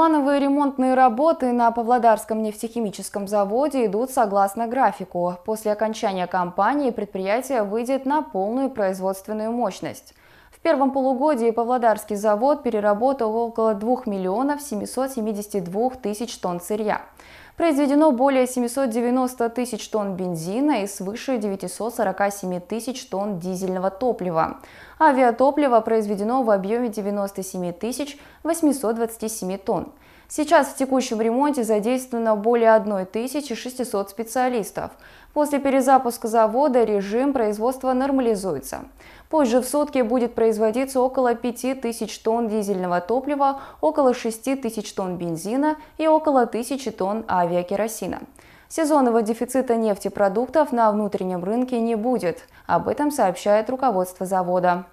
плановые ремонтные работы на Павлодарском нефтехимическом заводе идут согласно графику. После окончания кампании предприятие выйдет на полную производственную мощность. В первом полугодии Павлодарский завод переработал около 2 миллионов 772 тысяч тонн сырья произведено более 790 тысяч тонн бензина и свыше 947 тысяч тонн дизельного топлива. Авиатопливо произведено в объеме 97 тысяч 827 тонн. Сейчас в текущем ремонте задействовано более 1600 специалистов. После перезапуска завода режим производства нормализуется. Позже в сутки будет производиться около 5000 тонн дизельного топлива, около 6000 тонн бензина и около 1000 тонн авиа авиакеросина. Сезонного дефицита нефтепродуктов на внутреннем рынке не будет. Об этом сообщает руководство завода.